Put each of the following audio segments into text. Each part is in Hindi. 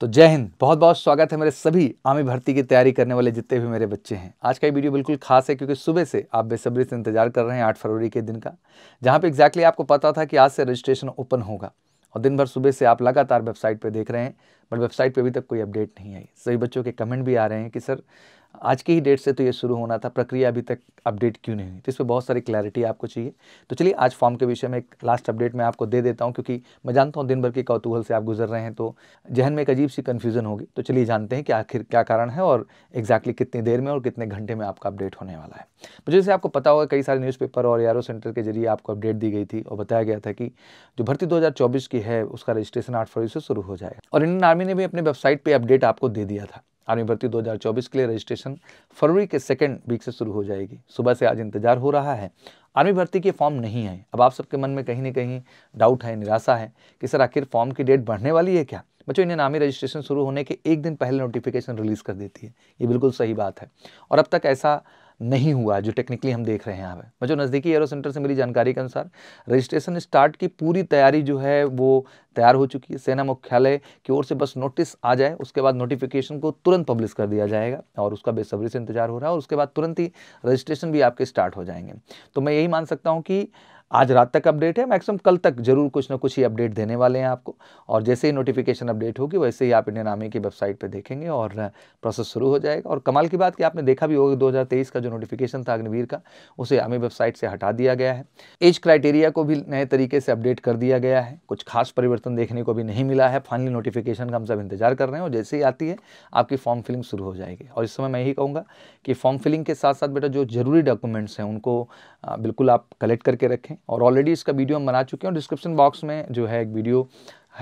तो जय हिंद बहुत बहुत स्वागत है मेरे सभी आर्मी भर्ती की तैयारी करने वाले जितने भी मेरे बच्चे हैं आज का ये वीडियो बिल्कुल खास है क्योंकि सुबह से आप बेसब्री से इंतजार कर रहे हैं आठ फरवरी के दिन का जहाँ पे एग्जैक्टली आपको पता था कि आज से रजिस्ट्रेशन ओपन होगा और दिन भर सुबह से आप लगातार वेबसाइट पर देख रहे हैं बट वेबसाइट पर अभी तक कोई अपडेट नहीं आई सभी बच्चों के कमेंट भी आ रहे हैं कि सर आज के ही डेट से तो ये शुरू होना था प्रक्रिया अभी तक अपडेट क्यों नहीं हुई तो इस पर बहुत सारी क्लैरिटी आपको चाहिए तो चलिए आज फॉर्म के विषय में एक लास्ट अपडेट मैं आपको दे देता हूँ क्योंकि मैं जानता हूँ दिन भर के कौतूहल से आप गुजर रहे हैं तो जहन में एक अजीब सी कन्फ्यूज़न होगी तो चलिए जानते हैं कि आखिर क्या कारण है और एक्जैक्टली कितनी देर में और कितने घंटे में आपका अपडेट होने वाला है मुझे जैसे आपको पता होगा कई सारे न्यूज़पेपर और यारो सेंटर के जरिए आपको अपडेट दी गई थी और बताया गया था कि जो भर्ती दो की है उसका रजिस्ट्रेशन आठ फरवरी से शुरू हो जाएगा और इंडियन आर्मी ने भी अपने वेबसाइट पर अपडेट आपको दे दिया था आर्मी भर्ती 2024 के लिए रजिस्ट्रेशन फरवरी के सेकेंड वीक से शुरू हो जाएगी सुबह से आज इंतजार हो रहा है आर्मी भर्ती के फॉर्म नहीं है अब आप सबके मन में कहीं ना कहीं डाउट है निराशा है कि सर आखिर फॉर्म की डेट बढ़ने वाली है क्या बच्चों इन्हें नामी रजिस्ट्रेशन शुरू होने के एक दिन पहले नोटिफिकेशन रिलीज़ कर देती है ये बिल्कुल सही बात है और अब तक ऐसा नहीं हुआ जो टेक्निकली हम देख रहे हैं यहाँ पे जो नज़दीकी एयरो सेंटर से मेरी जानकारी के अनुसार रजिस्ट्रेशन स्टार्ट की पूरी तैयारी जो है वो तैयार हो चुकी है सेना मुख्यालय की ओर से बस नोटिस आ जाए उसके बाद नोटिफिकेशन को तुरंत पब्लिश कर दिया जाएगा और उसका बेसब्री से इंतजार हो रहा है और उसके बाद तुरंत ही रजिस्ट्रेशन भी आपके स्टार्ट हो जाएंगे तो मैं यही मान सकता हूँ कि आज रात तक अपडेट है मैक्सिमम कल तक जरूर कुछ ना कुछ ही अपडेट देने वाले हैं आपको और जैसे ही नोटिफिकेशन अपडेट होगी वैसे ही आप इंडियन आर्मी की वेबसाइट पर देखेंगे और प्रोसेस शुरू हो जाएगा और कमाल की बात कि आपने देखा भी होगा दो का जो नोटिफिकेशन था अग्निवीर का उसे आर्मी वेबसाइट से हटा दिया गया है एज क्राइटेरिया को भी नए तरीके से अपडेट कर दिया गया है कुछ खास परिवर्तन देखने को भी नहीं मिला है फाइनली नोटिफिकेशन का हम सब इंतजार कर रहे हैं और जैसे ही आती है आपकी फॉर्म फिलिंग शुरू हो जाएगी और इस समय मैं यही कहूँगा कि फॉर्म फिलिंग के साथ साथ बेटा जो जरूरी डॉक्यूमेंट्स हैं उनको बिल्कुल आप कलेक्ट करके रखें और ऑलरेडी इसका वीडियो हम बना चुके हैं और डिस्क्रिप्शन बॉक्स में जो है एक वीडियो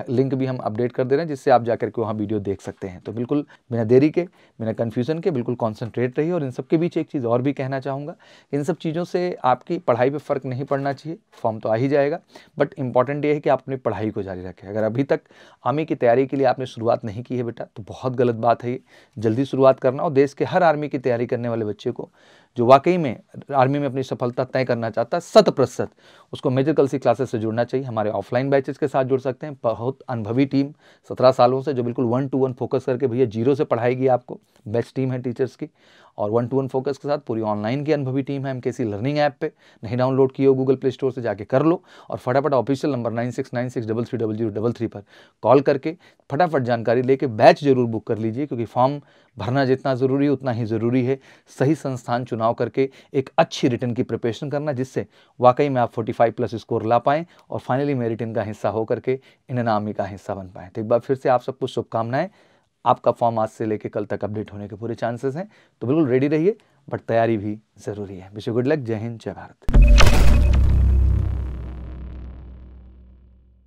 लिंक भी हम अपडेट कर दे रहे हैं जिससे आप जाकर के वहाँ वीडियो देख सकते हैं तो बिल्कुल बिना देरी के बिना कन्फ्यूज़न के बिल्कुल कॉन्सनट्रेट रहिए और इन सब के बीच एक चीज़ और भी कहना चाहूँगा इन सब चीज़ों से आपकी पढ़ाई पर फ़र्क नहीं पड़ना चाहिए फॉर्म तो आ ही जाएगा बट इंपॉर्टेंट ये है कि आप अपनी पढ़ाई को जारी रखें अगर अभी तक आर्मी की तैयारी के लिए आपने शुरुआत नहीं की है बेटा तो बहुत गलत बात है ये जल्दी शुरुआत करना और देश के हर आर्मी की तैयारी करने वाले बच्चे को जो वाकई में आर्मी में अपनी सफलता तय करना चाहता है शत प्रतिशत उसको मेजर कल्सी क्लासेस से जुड़ना चाहिए हमारे ऑफलाइन बैचेज के साथ जुड़ सकते हैं बहुत अनुभवी टीम सत्रह सालों से जो बिल्कुल वन टू वन फोकस करके भैया जीरो से पढ़ाएगी आपको बेस्ट टीम है टीचर्स की और वन टू वन फोकस के साथ पूरी ऑनलाइन की अनुभवी टीम है एम लर्निंग ऐप पे नहीं डाउनलोड किए हो गूगल प्ले स्टोर से जाके कर लो और फटाफट official number nine six nine six double three double zero double three पर कॉल करके फटाफट जानकारी लेके बैच जरूर बुक कर लीजिए क्योंकि फॉर्म भरना जितना ज़रूरी है उतना ही ज़रूरी है सही संस्थान चुनाव करके एक अच्छी रिटर्न की प्रिपरेशन करना जिससे वाकई में आप 45 प्लस स्कोर ला पाएँ और फाइनली मेरिट इनका हिस्सा होकर के इन नामी का हिस्सा बन पाएँ तो एक बार फिर से आप सबको शुभकामनाएं आपका फॉर्म आज से लेके कल तक अपडेट होने के पूरे चांसेस हैं तो बिल्कुल रेडी रहिए बट तैयारी भी ज़रूरी है विश्व गुड लक जय हिंद जय भारत